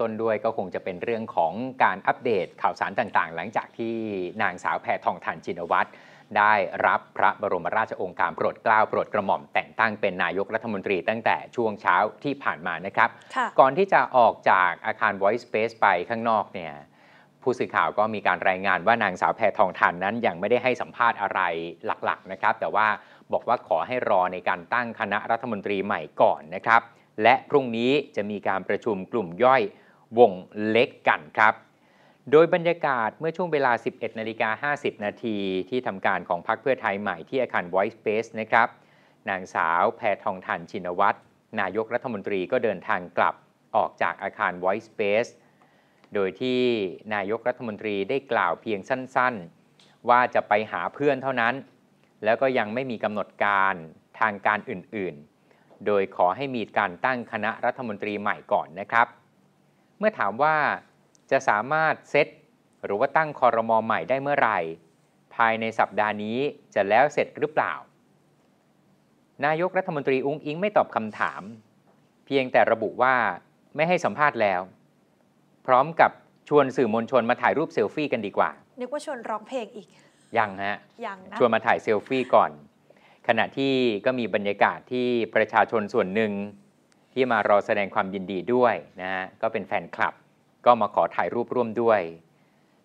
ต้นด้วยก็คงจะเป็นเรื่องของการอัปเดตข่าวสารต่างๆ หลังจากที่นางสาวแพทองทานจินวัตรได้รับพระบรมราชโองการโปรดเกล้าโปรดกระหม่อม แต่งตั้งเป็นนายกรัฐมนตรีตั้งแต่ช่วงเช้าที่ผ่านมานะครับ ก่อนที่จะออกจากอาคาร Voice Space ไปข้างนอกเนี่ยผู้สื่อข่าวก็มีการรายงานว่านางสาวแพทองทานนั้นยังไม่ได้ให้สัมภาษณ์อะไรหลักๆนะครับ แต่ว่าบอกว่าขอให้รอในการตั้งคณะรัฐมนตรีใหม่ก่อนนะครับและพรุ่งนี้จะมีการประชุมกลุ่มย่อยวงเล็กกันครับ โดยบรรยากาศเมื่อช่วงเวลา 11 นาฬิกา50 นาทีที่ทำการของพรรคเพื่อไทยใหม่ที่อาคารไวส์เ s สนะครับ นางสาวแพทองทานชินวัตรนายกรัฐมนตรีก็เดินทางกลับออกจากอาคารไวส์เ s สโดยที่นายกรัฐมนตรีได้กล่าวเพียงสั้นๆ ว่าจะไปหาเพื่อนเท่านั้น แล้วก็ยังไม่มีกำหนดการทางการอื่น ๆโดยขอให้มีการตั้งคณะรัฐมนตรีใหม่ก่อนนะครับ เมื่อถามว่าจะสามารถเซตหรือว่าตั้งคอรมอใหม่ได้เมื่อไหร่ ภายในสัปดาห์นี้จะแล้วเสร็จหรือเปล่า นายกรัฐมนตรีอุ้งอิงไม่ตอบคำถาม เพียงแต่ระบุว่าไม่ให้สัมภาษณ์แล้ว พร้อมกับชวนสื่อมวลชนมาถ่ายรูปเซลฟี่กันดีกว่า นึกว่าชวนร้องเพลงอีกยังฮะยังนะชวนมาถ่ายเซลฟี่ก่อนขณะที่ก็มีบรรยากาศที่ประชาชนส่วนหนึ่งที่มารอแสดงความยินดีด้วยนะฮะก็เป็นแฟนคลับก็มาขอถ่ายรูปร่วมด้วย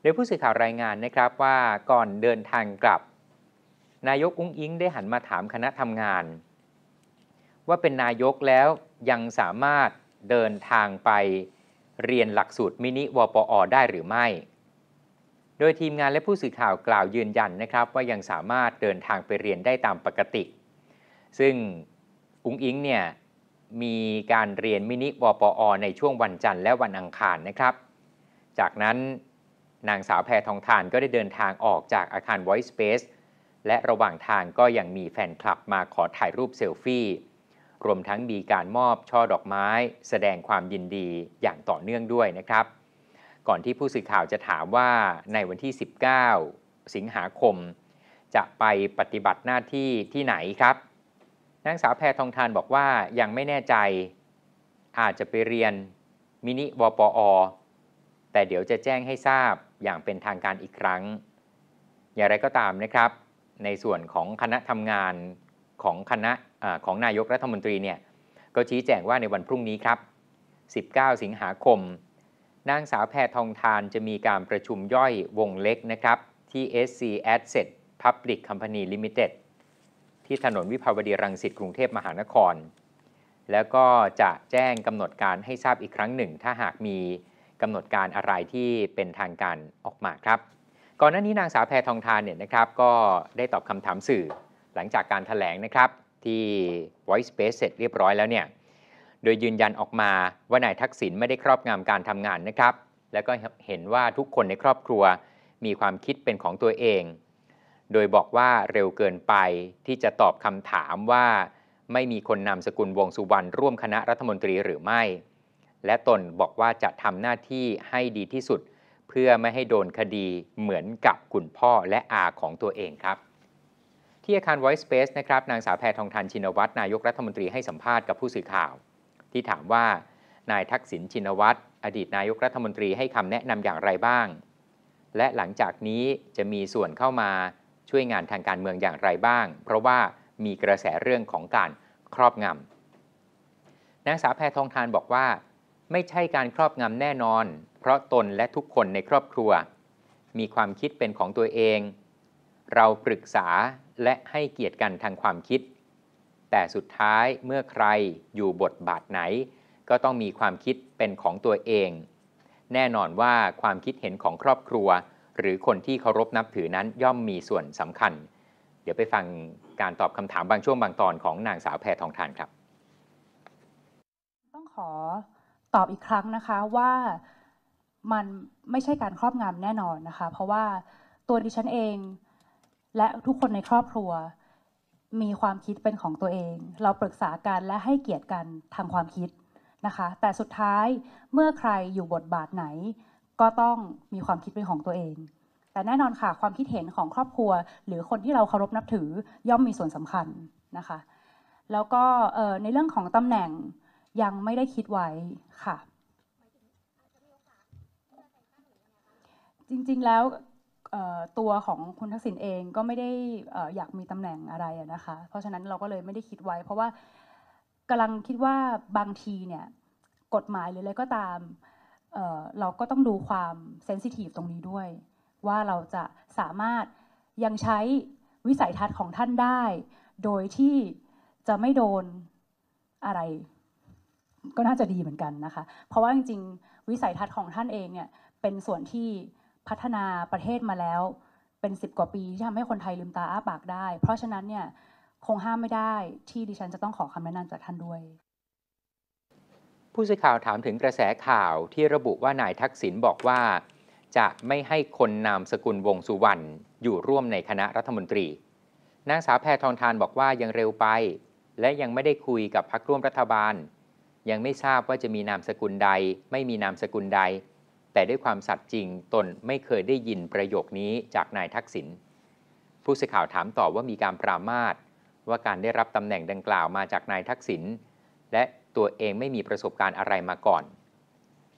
โดยผู้สื่อข่าวรายงานนะครับว่าก่อนเดินทางกลับ นายกอุ้งอิง ได้หันมาถามคณะทำงาน ว่าเป็นนายกแล้วยังสามารถเดินทางไปเรียนหลักสูตรมินิวปอได้หรือไม่โดยทีมงานและผู้สื่อข่าวกล่าวยืนยันนะครับ ว่ายังสามารถเดินทางไปเรียนได้ตามปกติ ซึ่ง อุ้งอิงเนี่ยมีการเรียนมินิวปออในช่วงวันจันทร์และวันอังคารนะครับ จากนั้นนางสาวแพรทองทานก็ได้เดินทางออกจากอาคาร Voice Space และระหว่างทางก็ยังมีแฟนคลับมาขอถ่ายรูปเซลฟี่ รวมทั้งมีการมอบ ช่อดอกไม้ แสดงความยินดีอย่างต่อเนื่องด้วยนะครับก่อนที่ผู้สื่อข่าวจะถามว่าในวันที่ 19 สิงหาคม จะไปปฏิบัติหน้าที่ที่ไหนครับนางสาวแพทองทานบอกว่ายังไม่แน่ใจ อาจจะไปเรียน มินิวปออแต่เดี๋ยวจะแจ้งให้ทราบอย่างเป็นทางการอีกครั้ง อย่างไรก็ตามนะครับ ในส่วนของคณะทำงานของคณะะของนายกรัฐมนตรีเนี่ยก็ชี้แจงว่าในวันพรุ่งนี้ครับ 19 สิงหาคมนางสาวแพทองทานจะมีการประชุมย่อยวงเล็กนะครับที่ SC Asset Public Company Limited ที่ถนนวิภาวดีรังสิตกรุงเทพมหานคร แล้วก็จะแจ้งกำหนดการให้ทราบอีกครั้งหนึ่ง ถ้าหากมีกำหนดการอะไรที่เป็นทางการออกมาครับก่อนหน้านี้นางสาวแพทองทานเนี่ยนะครับก็ได้ตอบคำถามสื่อหลังจากการถแถลงนะครับที่ Voice Space เสร็จเรียบร้อยแล้วเนี่ยโดยยืนยันออกมาว่านายทักษิณไม่ได้ครอบงำการทำงานนะครับ แล้วก็เห็นว่าทุกคนในครอบครัวมีความคิดเป็นของตัวเอง โดยบอกว่าเร็วเกินไปที่จะตอบคำถามว่า ไม่มีคนนำสกุลวงสุวรรณร่วมคณะรัฐมนตรีหรือไม่ และตนบอกว่าจะทำหน้าที่ให้ดีที่สุด เพื่อไม่ให้โดนคดีเหมือนกับคุณพ่อและอาของตัวเองครับ ที่อาคาร Voice Space นะครับนางสาวแพทองทานชินวัตรนายกรัฐมนตรีให้สัมภาษณ์กับผู้สื่อข่าวที่ถามว่านายทักษิณชินวัตรอดีตนายกรัฐมนตรีให้คำแนะนำอย่างไรบ้าง และหลังจากนี้จะมีส่วนเข้ามาช่วยงานทางการเมืองอย่างไรบ้าง เพราะว่ามีกระแสเรื่องของการครอบงำนางสาวแพทองทานบอกว่า ไม่ใช่การครอบงำแน่นอน เพราะตนและทุกคนในครอบครัว มีความคิดเป็นของตัวเอง เราปรึกษาและให้เกียรติกันทางความคิดแต่สุดท้ายเมื่อใครอยู่บทบาทไหน ก็ต้องมีความคิดเป็นของตัวเอง แน่นอนว่าความคิดเห็นของครอบครัว หรือคนที่เคารพนับถือนั้นย่อมมีส่วนสำคัญ เดี๋ยวไปฟังการตอบคำถามบางช่วงบางตอนของนางสาวแพทองทานครับ ต้องขอตอบอีกครั้งนะคะว่ามันไม่ใช่การครอบงำแน่นอนนะคะ เพราะว่าตัวดิฉันเองและทุกคนในครอบครัวมีความคิดเป็นของตัวเอง เราปรึกษากันและให้เกียรติกันทางความคิดนะคะ แต่สุดท้ายเมื่อใครอยู่บทบาทไหน ก็ต้องมีความคิดเป็นของตัวเอง แต่แน่นอนค่ะความคิดเห็นของครอบครัวหรือคนที่เราเคารพนับถือย่อมมีส่วนสำคัญนะคะ แล้วก็ในเรื่องของตำแหน่งยังไม่ได้คิดไว้ค่ะ จริงๆแล้วตัวของคุณทักษิณเองก็ไม่ได้อยากมีตำแหน่งอะไรนะคะเพราะฉะนั้นเราก็เลยไม่ได้คิดไว้ เพราะว่ากำลังคิดว่าบางทีเนี่ยกฎหมายหรืออะไรก็ตามเเราก็ต้องดูความเซนซิทีฟตรงนี้ด้วย ว่าเราจะสามารถยังใช้วิสัยทัศน์ของท่านได้ โดยที่จะไม่โดนอะไร ก็น่าจะดีเหมือนกันนะคะเพราะว่าจริงๆ วิสัยทัศน์ของท่านเองเนี่ยเป็นส่วนที่พัฒนาประเทศมาแล้ว เป็นสิบกว่าปีที่ทำให้คนไทยลืมตาอ้าปากได้ เพราะฉะนั้นเนี่ยคงห้ามไม่ได้ที่ดิฉันจะต้องขอคำแนะนำจากท่านด้วย ผู้สื่อข่าวถามถึงกระแสข่าวที่ระบุว่านายทักษิณบอกว่า จะไม่ให้คนนามสกุลวงสุวรรณอยู่ร่วมในคณะรัฐมนตรี นางสาวแพทองทานบอกว่ายังเร็วไป และยังไม่ได้คุยกับพรรคร่วมรัฐบาล ยังไม่ทราบว่าจะมีนามสกุลใด ไม่มีนามสกุลใดแต่ด้วยความสัตย์จริงตนไม่เคยได้ยินประโยคนี้จากนายทักษิณ ผู้สื่อข่าวถามต่อว่ามีการปรามาสว่าการได้รับตำแหน่งดังกล่าวมาจากนายทักษิณและตัวเองไม่มีประสบการณ์อะไรมาก่อน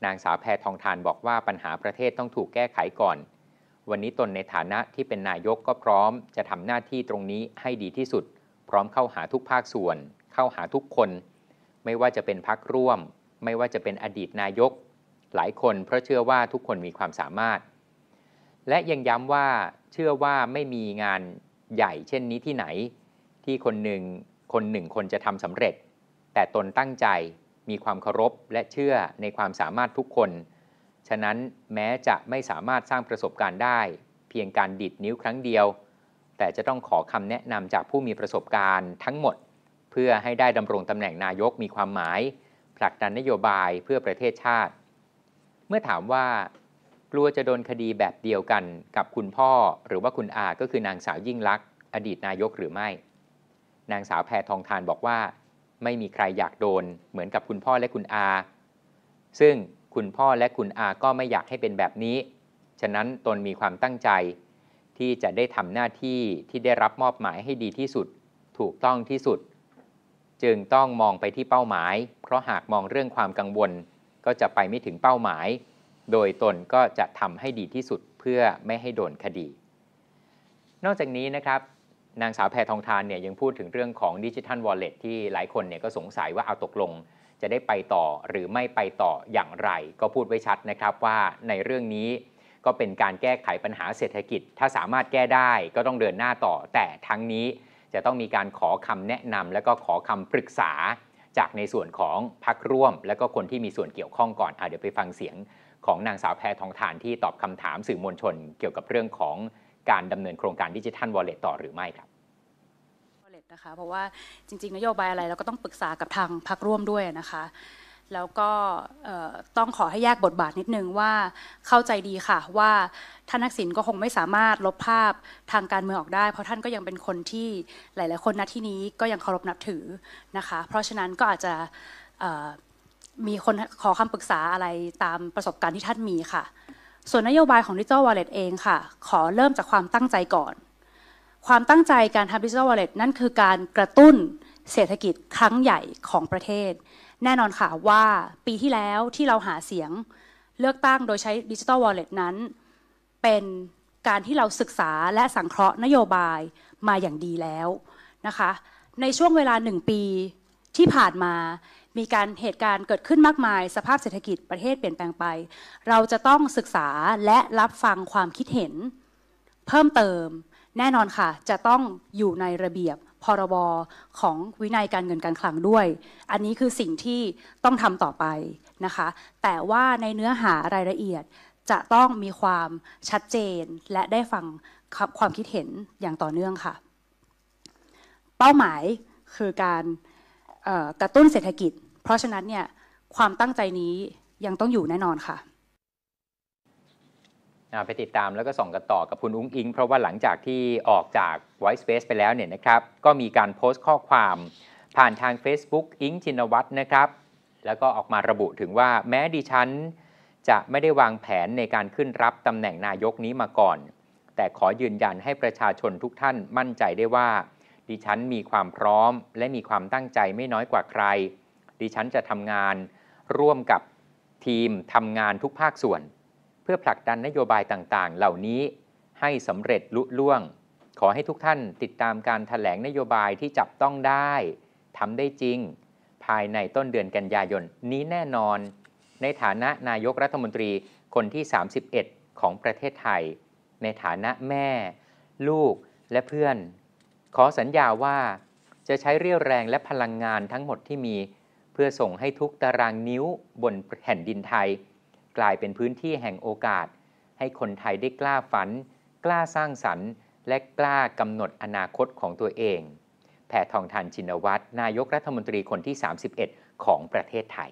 นางสาวแพทองทานบอกว่าปัญหาประเทศต้องถูกแก้ไขก่อน วันนี้ตนในฐานะที่เป็นนายกก็พร้อมจะทำหน้าที่ตรงนี้ให้ดีที่สุด พร้อมเข้าหาทุกภาคส่วน เข้าหาทุกคน ไม่ว่าจะเป็นพักร่วม ไม่ว่าจะเป็นอดีตนายกหลายคน เพราะเชื่อว่าทุกคนมีความสามารถ และยังย้ำว่าเชื่อว่าไม่มีงานใหญ่เช่นนี้ที่ไหน ที่คนหนึ่งคนหนึ่งคนจะทำสำเร็จ แต่ตนตั้งใจมีความเคารพและเชื่อในความสามารถทุกคน ฉะนั้นแม้จะไม่สามารถสร้างประสบการณ์ได้ เพียงการดิดนิ้วครั้งเดียว แต่จะต้องขอคำแนะนำจากผู้มีประสบการณ์ ทั้งหมด เพื่อให้ได้ดำรงตำแหน่งนายกมีความหมาย ผลักดันนโยบายเพื่อประเทศชาติเมื่อถามว่า กลัวจะโดนคดีแบบเดียวกันกับคุณพ่อ หรือว่าคุณอาก็คือนางสาวยิ่งลักษณ์อดีตนายกหรือไม่ นางสาวแพทองทานบอกว่า ไม่มีใครอยากโดนเหมือนกับคุณพ่อและคุณอาซึ่งคุณพ่อและคุณอาก็ไม่อยากให้เป็นแบบนี้ ฉะนั้นตนมีความตั้งใจ ที่จะได้ทำหน้าที่ที่ได้รับมอบหมายให้ดีที่สุด ถูกต้องที่สุด จึงต้องมองไปที่เป้าหมาย เพราะหากมองเรื่องความกังวลก็จะไปไม่ถึงเป้าหมาย โดยตนก็จะทำให้ดีที่สุดเพื่อไม่ให้โดนคดี นอกจากนี้นะครับนางสาวแพทองทานเนี่ยยังพูดถึงเรื่องของดิจิทัลวอลเล็ตที่หลายคนเนี่ยก็สงสัยว่าเอาตกลงจะได้ไปต่อหรือไม่ไปต่ออย่างไร ก็พูดไว้ชัดนะครับว่าในเรื่องนี้ก็เป็นการแก้ไขปัญหาเศรษฐกิจ ถ้าสามารถแก้ได้ก็ต้องเดินหน้าต่อ แต่ทั้งนี้จะต้องมีการขอคำแนะนำและก็ขอคำปรึกษาจากในส่วนของพักร่วม และก็คนที่มีส่วนเกี่ยวข้องก่อนอเดี๋ยวไปฟังเสียงของนางสาวแพทองทานที่ตอบคำถามสื่อมวลชนเกี่ยวกับเรื่องของการดำเนินโครงการดิจิทัลวอลเล็ตต่อหรือไม่ครับวอลเล็ตนะคะ เพราะว่าจริงๆนโยบายอะไร เราก็ต้องปรึกษากับทางพักร่วมด้วยนะคะแล้วก็ต้องขอให้แยกบทบาทนิดนึงว่าเข้าใจดีค่ะว่าท่านนักสินก็คงไม่สามารถลบภาพทางการเมืองออกได้ เพราะท่านก็ยังเป็นคนที่หลาย ๆ คนณที่นี้ก็ยังเคารพนับถือนะคะ เพราะฉะนั้นก็อาจจะมีคนขอคำปรึกษาอะไรตามประสบการณ์ที่ท่านมีค่ะ ส่วนนโยบายของดิจิทัลวอลเล็ตเองค่ะ ขอเริ่มจากความตั้งใจก่อน ความตั้งใจการทำดิจิทัลวอลเล็ตนั่นคือการกระตุ้นเศรษฐกิจครั้งใหญ่ของประเทศแน่นอนค่ะว่าปีที่แล้วที่เราหาเสียงเลือกตั้งโดยใช้ดิจิทัลวอลเล็ตนั้น เป็นการที่เราศึกษาและสังเคราะห์นโยบายมาอย่างดีแล้วนะคะ ในช่วงเวลาหนึ่งปีที่ผ่านมามีการเหตุการณ์เกิดขึ้นมากมายสภาพเศรษฐกิจประเทศเปลี่ยนแปลงไป เราจะต้องศึกษาและรับฟังความคิดเห็น เพิ่มเติม แน่นอนค่ะจะต้องอยู่ในระเบียบพรบ ของวินัยการเงินการคลังด้วย อันนี้คือสิ่งที่ต้องทำต่อไปนะคะ แต่ว่าในเนื้อหารายละเอียดจะต้องมีความชัดเจน และได้ฟังความคิดเห็นอย่างต่อเนื่องค่ะ เป้าหมายคือการกระตุ้นเศรษฐกิจ เพราะฉะนั้นเนี่ยความตั้งใจนี้ยังต้องอยู่แน่นอนค่ะไปติดตามแล้วก็ส่งกันต่อกับคุณอุ้งอิง เพราะว่าหลังจากที่ออกจาก White Space ไปแล้วเนี่ยนะครับก็มีการโพสต์ข้อความผ่านทาง Facebook อิงจินวัตรนะครับ แล้วก็ออกมาระบุถึงว่า แม้ดิฉันจะไม่ได้วางแผนในการขึ้นรับตำแหน่งนายกนี้มาก่อน แต่ขอยืนยันให้ประชาชนทุกท่านมั่นใจได้ว่า ดิฉันมีความพร้อมและมีความตั้งใจไม่น้อยกว่าใคร ดิฉันจะทำงานร่วมกับทีมทำงานทุกภาคส่วนเพื่อผลักดันนโยบายต่างๆ เหล่านี้ให้สำเร็จลุล่วง ขอให้ทุกท่านติดตามการถแถลงนโยบายที่จับต้องได้ ทำได้จริง ภายในต้นเดือนกันยายนนี้แน่นอน ในฐานะนายกรัฐมนตรีคนที่ 31 ของประเทศไทย ในฐานะแม่ ลูกและเพื่อน ขอสัญญาว่าจะใช้เรี่ยวแรงและพลังงานทั้งหมดที่มีเพื่อส่งให้ทุกตารางนิ้วบนแผ่นดินไทยกลายเป็นพื้นที่แห่งโอกาส ให้คนไทยได้กล้าฝัน กล้าสร้างสรรค์ และกล้ากำหนดอนาคตของตัวเองแพทองทานชินวัตรนายกรัฐมนตรีคนที่ 31 ของประเทศไทย